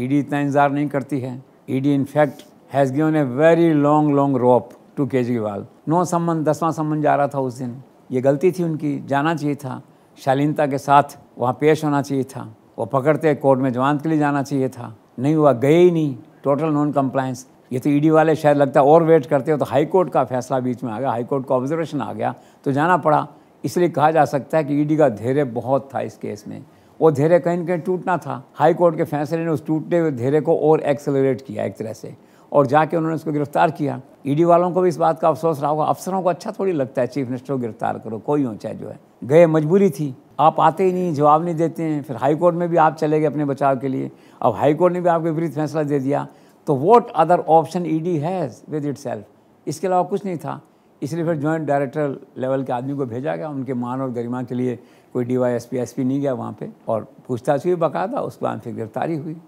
ED e इतना इंतज़ार नहीं करती है ED in fact has given a very long long rope to Kejriwal नौ संबंध दसवां संबंध जा रहा था उस दिन ये गलती थी उनकी जाना चाहिए था शालीनता के साथ वहाँ पेश होना चाहिए था वो पकड़ते कोर्ट में जमानत के लिए जाना चाहिए था नहीं हुआ गए ही नहीं टोटल नॉन कम्प्लायंस ये तो ईडी e वाले शायद लगता है और वेट करते हो तो हाई कोर्ट का फैसला बीच में आ गया हाई कोर्ट का ऑब्जर्वेशन आ गया तो जाना पड़ा इसलिए कहा जा सकता है कि ईडी e का धैर्य बहुत था इस केस में वो धैर्य कहीं कहीं टूटना था हाई कोर्ट के फैसले ने उस टूटने हुए धैर्य को और एक्सेलरेट किया एक तरह से और जाके उन्होंने उसको गिरफ्तार किया ईडी e वालों को भी इस बात का अफसोस रहा होगा अफसरों को अच्छा थोड़ी लगता है चीफ मिनिस्टर को गिरफ्तार करो कोई हो चाहे जो है गए मजबूरी थी आप आते ही नहीं जवाब नहीं देते हैं फिर हाई कोर्ट में भी आप चले गए अपने बचाव के लिए अब हाई कोर्ट ने भी आपके विपरीत फैसला दे दिया तो what other option E D has with itself इसके अलावा कुछ नहीं था इसलिए फिर जॉइंट डायरेक्टर लेवल के आदमी को भेजा गया उनके मान और गरिमा के लिए कोई D Y S P S P नहीं गया वहाँ पे और पूछताछ हुई बकायदा उसके बाद फिर गिरफ्तारी हुई